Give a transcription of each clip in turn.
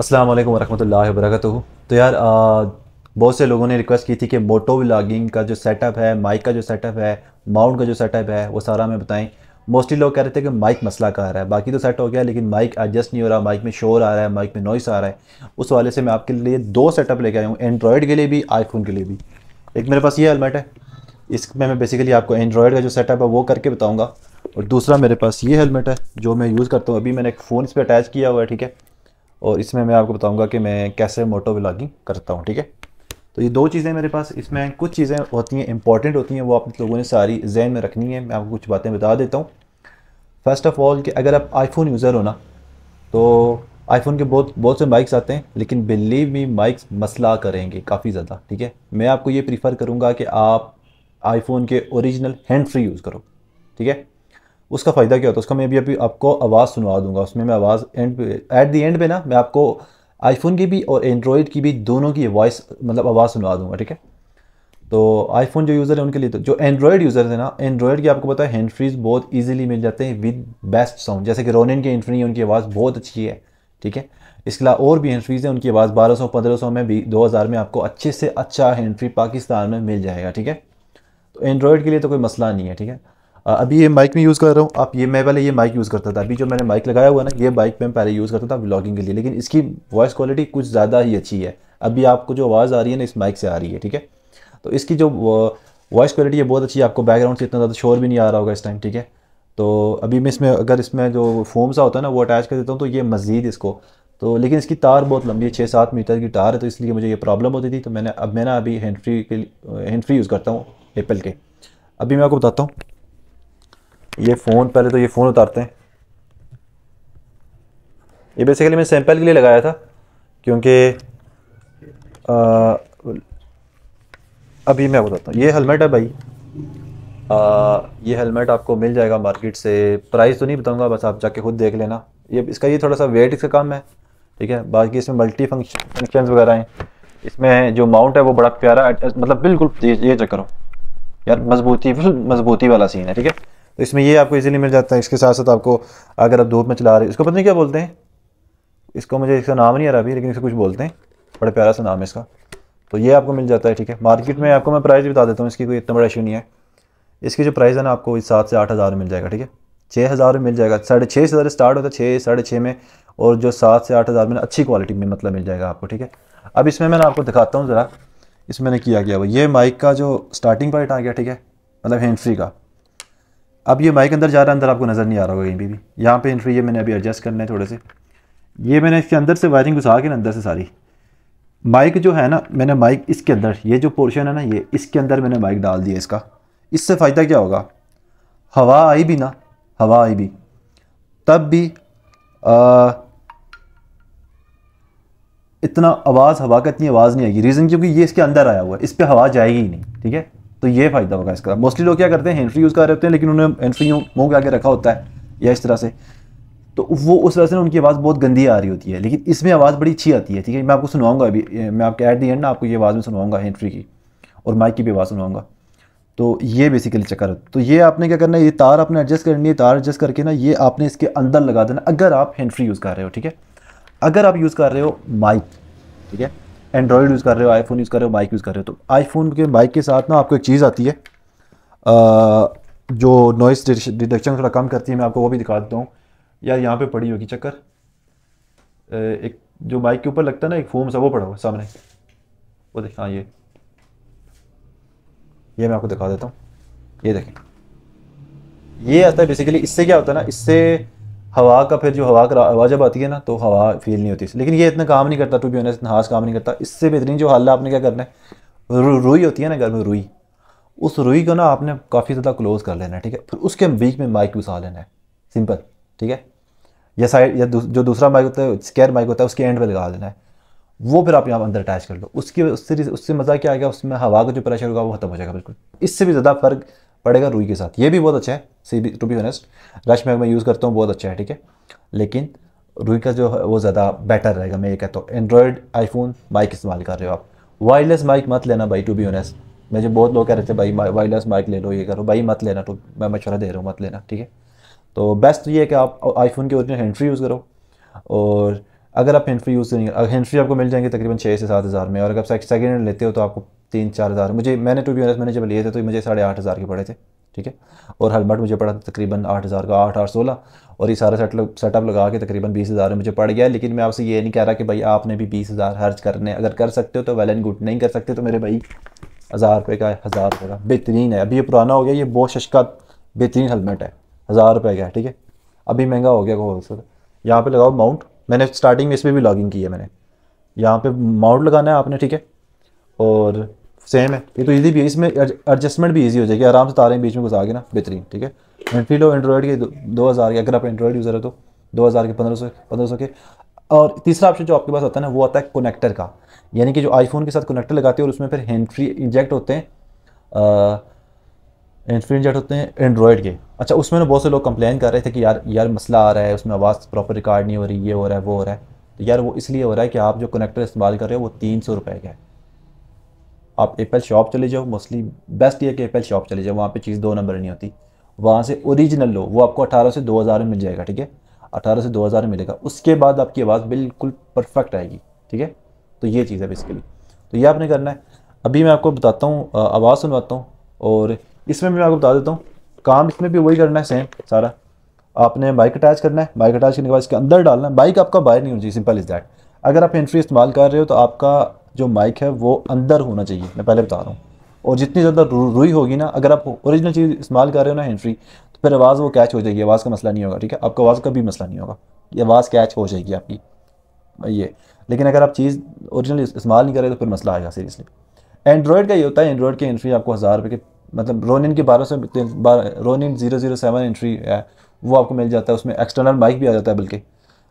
अस्सलाम वालेकुम वरहमतुल्लाहि तो यार बहुत से लोगों ने रिक्वेस्ट की थी कि मोटो व्लागिंग का जो सेटअप है माइक का जो सेटअप है माउंट का जो सेटअप है वो सारा हमें बताएं मोस्टली लोग कह रहे थे कि माइक मसला का आ रहा है बाकी तो सेट हो गया लेकिन माइक एडजस्ट नहीं हो रहा माइक में शोर आ रहा है माइक में नॉइस आ रहा है उस वाले से मैं आपके लिए दो सेटअप लेके आया हूँ एंड्रॉयड के लिए भी आईफोन के लिए भी एक मेरे पास ये हेलमेट है इसमें मैं बेसिकली आपको एंड्रॉयड का जो सेटअप है वो करके बताऊँगा और दूसरा मेरे पास ये हेलमेट है जो मैं यूज़ करता हूँ अभी मैंने एक फ़ोन इस पर अटैच किया हुआ है ठीक है और इसमें मैं आपको बताऊंगा कि मैं कैसे मोटो व्लागिंग करता हूँ ठीक है तो ये दो चीज़ें मेरे पास इसमें कुछ चीज़ें होती हैं इंपॉर्टेंट होती हैं वो आप लोगों ने सारी जहन में रखनी है मैं आपको कुछ बातें बता देता हूँ फर्स्ट ऑफ़ ऑल कि अगर आप आईफोन यूज़र हो ना तो आईफोन के बहुत बहुत से माइक्स आते हैं लेकिन बिलीव मी माइक्स मसला करेंगे काफ़ी ज़्यादा ठीक है मैं आपको ये प्रीफर करूँगा कि आप आईफोन के ओरिजिनल हैंड फ्री यूज़ करो ठीक है उसका फ़ायदा क्या होता है उसका मैं अभी अभी आपको आवाज़ सुनवा दूंगा उसमें मैं आवाज़ एंड एट दी एंड पे ना मैं आपको आईफोन की भी और एंड्रॉयड की भी दोनों की वॉइस मतलब आवाज़ सुनवा दूंगा ठीक है तो आईफोन जो यूज़र है उनके लिए तो जो एंड्रॉयड यूज़र है ना एंड्रॉयड की आपको पता है हैंड फ्रीज बहुत ईजिली मिल जाते हैं विद बेस्ट साउंड जैसे कि रोनिन के इन्फनी उनकी आवाज़ बहुत अच्छी है ठीक है इसके अलावा और भी हैंड फ्रीज हैं उनकी आवाज़ पंद्रह सौ में भी हज़ार में आपको अच्छे से अच्छा हैंड फ्री पाकिस्तान में मिल जाएगा ठीक है तो एंड्रॉयड के लिए तो कोई मसला नहीं है ठीक है अभी ये माइक में यूज़ कर रहा हूँ आप ये मैं पहले ये माइक यूज़ करता था अभी जो मैंने माइक लगाया हुआ ना ये माइक मैं पहले यूज़ करता था ब्लॉगिंग के लिए लेकिन इसकी वॉइस क्वालिटी कुछ ज़्यादा ही अच्छी है अभी आपको जो आवाज़ आ रही है ना इस माइक से आ रही है ठीक है तो इसकी जो वॉइस क्वालिटी है बहुत अच्छी है आपको बैकग्राउंड से इतना ज़्यादा शोर भी नहीं आ रहा होगा इस टाइम ठीक है तो अभी मैं इसमें अगर इसमें जो फोम सा होता है ना वो अटैच कर देता हूँ तो ये मज़ीद इसको तो लेकिन इसकी तार बहुत लंबी है छः सात मीटर की तार है तो इसलिए मुझे ये प्रॉब्लम होती थी तो मैंने अब मैं ना अभी हैंड फ्री के हैंड फ्री यूज़ करता हूँ एप्पल के अभी मैं आपको बताता हूँ ये फ़ोन पहले तो ये फ़ोन उतारते हैं ये बेसिकली मैं सैंपल के लिए लगाया था क्योंकि अभी मैं बताता हूँ ये हेलमेट है भाई आ, ये हेलमेट आपको मिल जाएगा मार्केट से प्राइस तो नहीं बताऊँगा बस आप जाके खुद देख लेना ये इसका ये थोड़ा सा वेट इसका कम है ठीक है बाकी इसमें मल्टी फंक्शन फंक्शन वगैरह हैं इसमें जो माउंट है वो बड़ा प्यारा मतलब बिल्कुल ये चेक करो यार मजबूती मजबूती वाला सीन है ठीक है तो इसमें ये आपको इजीली मिल जाता है इसके साथ साथ आपको अगर आप धूप में चला रहे इसको पता नहीं क्या बोलते हैं इसको मुझे इसका नाम नहीं आ रहा अभी लेकिन इसको कुछ बोलते हैं बड़ा प्यारा सा नाम है इसका तो ये आपको मिल जाता है ठीक है मार्केट में आपको मैं प्राइस भी बता देता हूँ इसकी कोई इतना बड़ा इशू नहीं है इसकी जो प्राइस है ना आपको सात से आठ हज़ार मिल जाएगा ठीक है छः हज़ार में मिल जाएगा साढ़े छः से स्टार्ट होता है छः साढ़े छः में और जो सात से आठ हज़ार में अच्छी क्वालिटी में मतलब मिल जाएगा आपको ठीक है अब इसमें मैं आपको दिखाता हूँ ज़रा इसमें मैंने किया गया वो ये माइक का जो स्टार्टिंग पॉइंट आ गया ठीक है मतलब हैंड फ्री का अब ये माइक अंदर जा रहा है अंदर आपको नज़र नहीं आ रहा होगा कहीं भी यहाँ पे इंट्री ये मैंने अभी एडजस्ट करना है थोड़े से ये मैंने इसके अंदर से वायरिंग घुसा के ना अंदर से सारी माइक जो है ना मैंने माइक इसके अंदर ये जो पोर्शन है ना ये इसके अंदर मैंने माइक डाल दिया इसका इससे फ़ायदा क्या होगा हवा आई भी ना हवा आई भी तब भी आ, इतना आवाज़ हवा का इतनी आवाज़ नहीं आएगी रीज़न क्योंकि ये इसके अंदर आया हुआ है इस पर हवा जाएगी ही नहीं ठीक है तो ये फायदा होगा इसका मोस्टली लोग क्या करते हैं एंट्री यूज़ कर रहे होते हैं लेकिन उन्होंने एंट्री फ्री मुंह के आगे रखा होता है या इस तरह से तो वो उस वजह से उनकी आवाज़ बहुत गंदी आ रही होती है लेकिन इसमें आवाज़ बड़ी अच्छी आती है ठीक है मैं आपको सुनाऊंगा अभी मैं आपके ऐट दी एंड ना आपको ये आवाज़ में सुनाऊंगा एंट्री की और माइक की भी आवाज़ सुनाऊंगा तो ये बेसिकली चक्कर है तो ये आपने क्या करना है ये तार आपने एडजस्ट करनी है तार एडजस्ट करके ना ये आपने इसके अंदर लगा देना अगर आप हैंड फ्री यूज़ कर रहे हो ठीक है अगर आप यूज़ कर रहे हो माइक ठीक है एंड्रॉयड यूज़ कर रहे हो आईफोन यूज़ कर रहे हो बाइक यूज़ कर रहे हो तो आईफोन के बाइक के साथ ना आपको एक चीज़ आती है जो नॉइस डिटेक्शन थोड़ा कम करती है मैं आपको वो भी दिखा देता हूँ यार यहाँ पे पड़ी होगी चक्कर एक जो बाइक के ऊपर लगता है ना एक फोम सा वो पड़ा हुआ सामने वो देखें हाँ ये ये मैं आपको दिखा देता हूँ ये देखें ये आता है बेसिकली इससे क्या होता है ना इससे हवा का फिर जो हवा का हवा जब आती है ना तो हवा फील नहीं होती लेकिन ये इतना काम नहीं करता टू बी ऑनेस्ट इतना खास काम नहीं करता इससे बेहतरीन जो हल आपने क्या करना है रुई होती है ना घर में रुई उस रुई को ना आपने काफ़ी ज़्यादा क्लोज कर लेना है ठीक है फिर उसके बीच में माइक घुसा लेना है सिंपल ठीक है या साइड या दू, जो दूसरा माइक होता है स्केयर माइक होता है उसके एंड पे लगा देना है वो फिर आप यहाँ अंदर अटैच कर लो उसकी उससे उससे मज़ा क्या आ गया उसमें हवा का जो प्रेशर होगा वो खत्म हो जाएगा बिल्कुल इससे भी ज़्यादा फर्क पड़ेगा रुई के साथ ये भी बहुत अच्छा है C B to be honest रश मैग मैं यूज़ करता हूँ बहुत अच्छा है ठीक है लेकिन रुई का जो है वो ज़्यादा बेटर रहेगा मैं ये कहता हूँ एंड्रॉयड आईफोन माइक इस्तेमाल कर रहे हो आप वायरलेस माइक मत लेना भाई टू बी ऑनेस्ट जो बहुत लोग कह रहे थे भाई वायरलेस माइक ले लो ये करो भाई मत लेना तो मैं मशवरा दे रहा हूँ मत लेना ठीक है तो बेस्ट ये है कि आप आईफोन के ओरिजिनल हैंड फ्री यूज़ करो और अगर आप हैंड फ्री यूज़ करेंगे हैंड फ्री आपको मिल जाएंगे तकरीबन छः से सात हज़ार में और अगर आप सेकेंड हैंड लेते हो तो आपको तीन चार हज़ार मुझे मैंने टू बी ऑनेस्ट मैंने जब लिए थे तो मुझे साढ़े आठ हज़ार के पड़े थे ठीक है और हेलमेट मुझे पड़ा था तकरीबन आठ हज़ार का आठ आठ सोलह और ये सारा सेट सेटअप लगा के तकरीबन बीस हज़ार मुझे पड़ गया लेकिन मैं आपसे ये नहीं कह रहा कि भाई आपने भी बीस हज़ार खर्च करने अगर कर सकते हो तो वेल एंड गुड नहीं कर सकते तो मेरे भाई हज़ार रुपये का हज़ार रुपये का बेहतरीन है अभी ये पुराना हो गया ये बहुत शशका बेहतरीन हेलमेट है हज़ार रुपये का है ठीक है अभी महंगा हो गया होल सेल यहाँ पर लगाओ माउंट मैंने स्टार्टिंग में इसमें भी लॉगिंग की है मैंने यहाँ पर माउंट लगाना है आपने ठीक है और सेम है ये तो इजी भी है इसमें एडजस्टमेंट भी इजी हो जाएगी आराम से तारें बीच में घुसा के ना बेहतरीन ठीक है एनफील्ड और एंड्रॉयड के दो हज़ार के अगर आप एंड्रॉयड यूज़र है तो दो हज़ार के पंद्रह सौ पंद्रह सौ के और तीसरा ऑप्शन जो आपके पास आता है ना वो आता है कनेक्टर का यानी कि जो आईफोन के साथ कनेक्टर लगाते हैं और उसमें फिर हेनफ्री इंजेक्ट होते हैं हेनफ्री इंजेक्ट होते हैं एंड्रॉयड के अच्छा उसमें ना बहुत से लोग कंप्लेन कर रहे थे कि यार यार मसला आ रहा है उसमें आवाज़ प्रॉपर रिकॉर्ड नहीं हो रही ये हो रहा है वो हो रहा है तो यार वो इसलिए हो रहा है कि आप जो कनेक्टर इस्तेमाल कर रहे हो वो तीन सौ रुपये का है आप एप्पल शॉप चले जाओ मोस्टली बेस्ट ये कि एप्पल शॉप चले जाओ वहाँ पे चीज़ दो नंबर नहीं होती वहाँ से ओरिजिनल लो वो आपको अठारह से दो हज़ार में मिल जाएगा ठीक है अठारह से दो हज़ार में मिलेगा उसके बाद आपकी आवाज़ बिल्कुल परफेक्ट आएगी ठीक है तो ये चीज़ है बेसिकली तो ये आपने करना है अभी मैं आपको बताता हूँ आवाज़ सुनवाता हूँ और इसमें मैं आपको बता देता हूँ काम इसमें भी वही करना है सेम सारा आपने बाइक अटैच करना है बाइक अटैच करने के बाद इसके अंदर डालना है बाइक आपका बाहर नहीं होनी चाहिए सिंपल इज़ दैट अगर आप एंट्री इस्तेमाल कर रहे हो तो आपका जो माइक है वो अंदर होना चाहिए मैं पहले बता रहा हूँ और जितनी ज़्यादा रुई होगी ना अगर आप ओरिजिनल चीज़ इस्तेमाल कर रहे हो ना हैंड तो फिर आवाज़ वो कैच हो जाएगी आवाज़ का मसला नहीं होगा ठीक है आपको आवाज़ का भी मसला नहीं होगा ये आवाज़ कैच हो जाएगी आपकी ये लेकिन अगर आप चीज़ ओरिजिनल इस्तेमाल नहीं करें तो फिर मसला आएगा सीरियसली एंड्रॉयड का ये होता है एंड्रॉयड की एंट्री आपको हज़ार रुपये मतलब के मतलब रोनिन की बारह सौ Ronin zero zero seven entry है वो आपको मिल जाता है उसमें एक्सटर्नल माइक भी आ जाता है बल्कि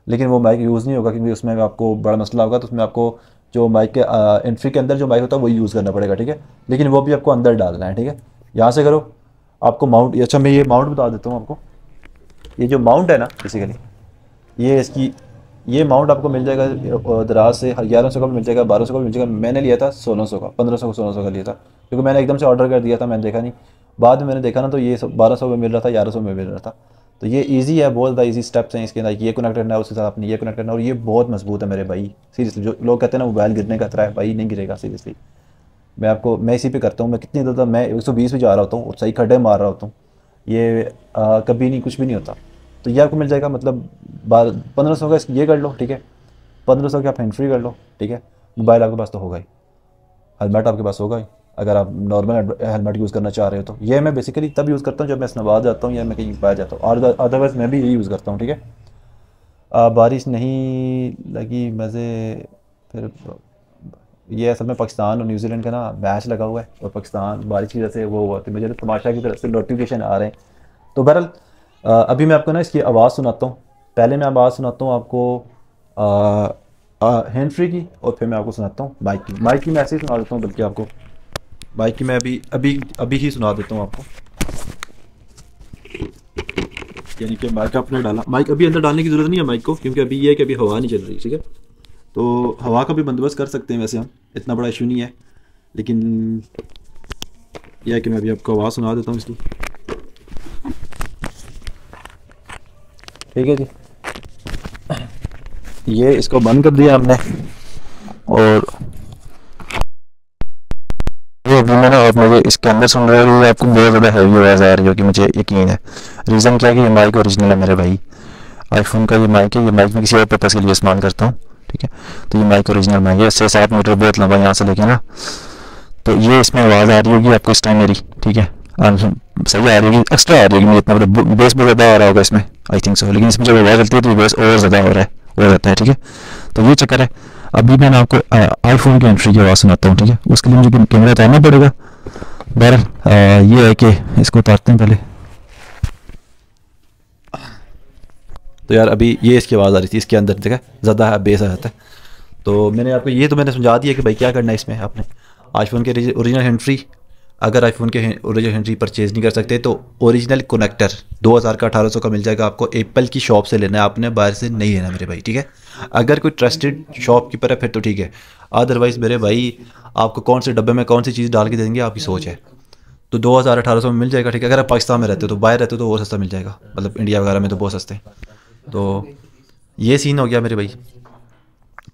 लेकिन वो माइक यूज़ नहीं होगा क्योंकि उसमें आपको बड़ा मसला होगा तो उसमें आपको जो माइक के एंट्री के अंदर जो माइक होता है वो यूज़ करना पड़ेगा ठीक है लेकिन वो भी आपको अंदर डालना है ठीक है यहाँ से करो आपको माउंट अच्छा मैं ये माउंट बता देता हूँ आपको ये जो माउंट है ना बेसिकली ये इसकी ये माउंट आपको मिल जाएगा दराज से ग्यारह सौ का भी मिल जाएगा बारह सौ का भी मिल जाएगा मैंने लिया था सोलह सौ का पंद्रह सौ का सोलह सौ का लिया था क्योंकि मैंने एकदम से ऑर्डर कर दिया था मैंने देखा नहीं बाद में मैंने देखा ना तो ये बारह सौ में मिल रहा था ग्यारह सौ में मिल रहा था तो ये ईजी है बहुत ज़्यादा ईजी स्टेप्स हैं इसके अंदर ये कनेक्ट करना है उसके साथ आपने ये कनेक्ट करना और ये बहुत मजबूत है मेरे भाई सीरियसली जो लोग कहते हैं ना मोबाइल गिरने का खतरा है भाई नहीं गिरेगा सीरियसली मैं आपको मैं इसी पे करता हूँ मैं कितनी ज़्यादा मैं एक सौ बीस भी जा रहा होता हूँ और सही खड्डे मार रहा होता हूँ ये आ, कभी नहीं कुछ भी नहीं होता तो ये आपको मिल जाएगा मतलब पंद्रह सौ का ये कर लो ठीक है पंद्रह सौ का आप हैंड फ्री कर लो ठीक है मोबाइल आपके पास तो होगा ही हेलमेट आपके पास होगा ही अगर आप नॉर्मल हेलमेट यूज़ करना चाह रहे हो तो ये मैं बेसिकली तब यूज़ करता हूँ जब मैं इस्लामाबाद जाता हूँ या मैं कहीं पाया जाता हूँ अदरवाइज़ मैं भी यही यूज़ करता हूँ ठीक है बारिश नहीं लगी मज़े फिर ये असल में पाकिस्तान और न्यूजीलैंड का ना मैच लगा हुआ है और पाकिस्तान बारिश की वजह से वो हुआ तो मुझे तो तमाशा की तरफ से नोटिफिकेशन आ रहे हैं तो बहरहाल अभी मैं आपको ना इसकी आवाज़ सुनाता हूँ पहले मैं आवाज़ सुनाता हूँ आपको हैंड फ्री की और फिर मैं आपको सुनाता हूँ बाइक की माइक की मैसेज ही सुना देता हूँ बल्कि आपको बाइक की मैं अभी अभी अभी ही सुना देता हूँ आपको यानी कि माइक आपने डाला माइक अभी अंदर डालने की ज़रूरत नहीं है माइक को क्योंकि अभी ये है कि अभी हवा नहीं चल रही ठीक है तो हवा का भी बंदोबस्त कर सकते हैं वैसे हम इतना बड़ा इशू नहीं है लेकिन यह है कि मैं अभी आपको आवाज़ सुना देता हूँ इसकी ठीक है जी ये इसको बंद कर दिया हमने और में ना और मुझे इसके अंदर सुन रहे हो आपको बहुत ज़्यादा हैवी आवाज़ आ रही कि मुझे यकीन है रीज़न क्या है कि ये माइक ओरिजिनल है मेरे भाई आईफोन का ये माइक है ये माइक मैं किसी और पर्पज़ के लिए इस्तेमाल करता हूँ ठीक है तो ये माइक ओरिजिनल माइक है इससे सात मीटर बहुत लंबा यहाँ से लेके ना तो ये इसमें आवाज़ आ रही होगी आपको इस टाइम मेरी ठीक है सही आ रही होगी एक्स्ट्रा आ रही होगी मुझे इतना मतलब बेस बहुत ज़्यादा आ रहा होगा इसमें आई थिंक सो लेकिन इसमें जब आवाज़ चलती है तो बेस और ज़्यादा हो रहा है हो जाता है ठीक है तो ये चक्कर है अभी मैंने आपको आईफोन की एंट्री की आवाज़ सुनाता हूँ ठीक है उसके लिए मुझे कैमरा उतारना पड़ेगा बहर ये है कि इसको उतारते हैं पहले तो यार अभी ये इसकी आवाज़ आ रही थी इसके अंदर देखा ज़्यादा बेस आ जाता है तो मैंने आपको ये तो मैंने समझा दिया कि भाई क्या करना है इसमें आपने आईफोन के ओरिजिनल एंट्री अगर आईफोन के ओरिजिनल हेनरी परचेज नहीं कर सकते तो ओरिजिनल कनेक्टर 2000 का 1800 का मिल जाएगा आपको एप्पल की शॉप से लेना है आपने बाहर से नहीं लेना मेरे भाई ठीक है अगर कोई ट्रस्टेड शॉपकीपर है फिर तो ठीक है अदरवाइज़ मेरे भाई आपको कौन से डब्बे में कौन सी चीज़ डाल के देंगे आपकी सोच है तो दो हज़ार अठारह सौ में मिल जाएगा ठीक है अगर आप पाकिस्तान में रहते हो तो बाहर रहते हो तो वो सस्ता मिल जाएगा मतलब इंडिया वगैरह में तो बहुत सस्ते तो ये सीन हो गया मेरे भाई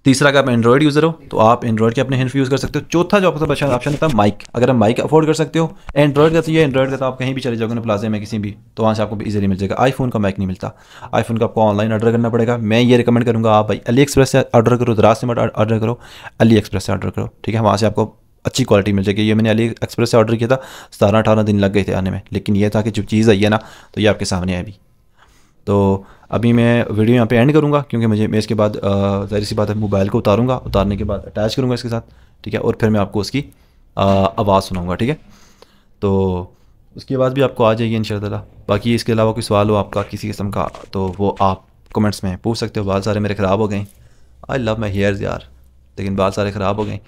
तीसरा का आप एंड्रॉइड यूज़र हो तो आप एंड्रॉइड के अपने हैंड यूज़ कर सकते हो चौथा जो आपका ऑप्शन होता है माइक अगर आप माइक अफोर्ड कर सकते हो एंड्रॉइड का तो ये एंड्रॉइड का तो आप कहीं भी चले जाओगे ना प्लाजे में किसी भी तो वहाँ से आपको इजीली मिल जाएगा आईफोन का माइक नहीं मिलता आईफोन का आपको ऑनलाइन ऑर्डर करना पड़ेगा मैं ये रिकमेंड करूँगा आप भाई अली एक्सप्रेस से ऑर्डर करो दराज से मत ऑर्डर करो अली एक्सप्रेस से ऑर्डर करो ठीक है वहाँ से आपको अच्छी क्वालिटी मिल जाएगी ये मैंने अली एक्सप्रेस से ऑर्डर किया था सतारह अठारह दिन लग गए थे आने में लेकिन ये था कि जो चीज़ आई है ना तो ये आपके सामने आई भी तो अभी मैं वीडियो यहाँ पे एंड करूँगा क्योंकि मुझे मैं इसके बाद ज़ाहिर सी बात है मोबाइल को उतारूँगा उतारने के बाद अटैच करूँगा इसके साथ ठीक है और फिर मैं आपको उसकी आवाज़ सुनाऊँगा ठीक है तो उसकी आवाज़ भी आपको आ जाएगी इन बाकी इसके अलावा कोई सवाल हो आपका किसी किस्म का तो वो आप कमेंट्स में पूछ सकते हो बाल सारे मेरे ख़राब हो गए आई लव माई हेयर यार लेकिन बाल सारे ख़राब हो गए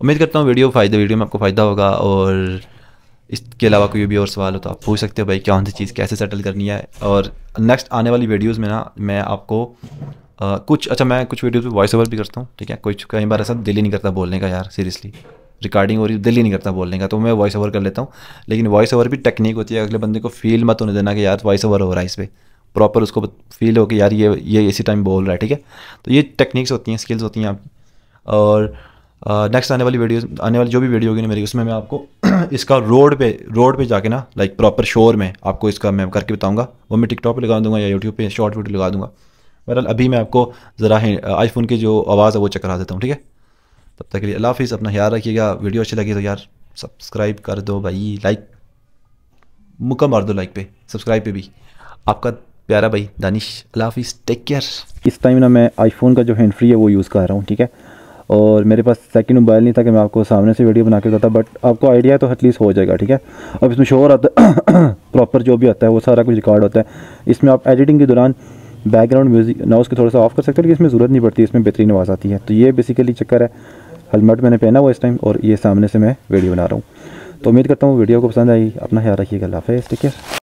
उम्मीद करता हूँ वीडियो फ़ायदा वीडियो में आपको फ़ायदा होगा और इसके अलावा कोई भी और सवाल हो तो आप पूछ सकते हो भाई कौन सी चीज़ कैसे सेटल करनी है और नेक्स्ट आने वाली वीडियोज़ में ना मैं आपको आ, कुछ अच्छा मैं कुछ वीडियोज़ पर वॉइस ओवर भी करता हूँ ठीक है कुछ कई बार ऐसा दिल ही नहीं करता बोलने का यार सीरियसली रिकॉर्डिंग हो रही दिल ही नहीं करता बोलने का तो मैं वॉइस ओवर कर लेता हूँ लेकिन वॉइस ओवर भी टेक्निक होती है अगले बंदे को फील मत होने देना कि यार वॉइस ओवर हो रहा है इस पर प्रॉपर उसको फील हो कि यार ये ये इसी टाइम बोल रहा है ठीक है तो ये टेक्निक्स होती हैं स्किल्स होती हैं आपकी और नेक्स्ट आने वाली वीडियो आने वाली जो भी वीडियो होगी ना मेरी उसमें मैं आपको इसका रोड पे रोड पे जाके ना लाइक प्रॉपर शोर में आपको इसका मैं करके बताऊंगा वो मैं टिकटॉक पे लगा दूंगा या यूट्यूब पे शॉर्ट वीडियो लगा दूंगा बहरहाल अभी मैं आपको ज़रा आईफोन की जो आवाज़ है वो चेक करा देता हूँ ठीक है तब तक के लिए अल्लाह हाफिज़ अपना ख्याल रखिएगा वीडियो अच्छी लगी तो यार सब्सक्राइब कर दो भाई लाइक मुक्का मार दो लाइक पे सब्सक्राइब पे भी आपका प्यारा भाई दानिश अल्लाह हाफिज़ टेक केयर इस टाइम ना मैं आईफोन का जो हैंड फ्री है वो यूज़ कर रहा हूँ ठीक है और मेरे पास सेकंड मोबाइल नहीं था कि मैं आपको सामने से वीडियो बना के देता बट आपको आइडिया तो एटलीस्ट हो जाएगा ठीक है अब इसमें शोर आता प्रॉपर जो भी आता है वो सारा कुछ रिकॉर्ड होता है इसमें आप एडिटिंग के दौरान बैकग्राउंड म्यूजिक ना उसको थोड़ा सा ऑफ कर सकते हो लेकिन इसमें ज़रूरत नहीं पड़ती इसमें बेहतरीन आवाज़ आती है तो ये बेसिकली चक्कर है हेलमेट मैंने पहना हुआ इस टाइम और ये सामने से मैं वीडियो बना रहा हूँ तो उम्मीद करता हूँ वीडियो को पसंद आई अपना ख्याल रखिएगा लाफ़े ठीक है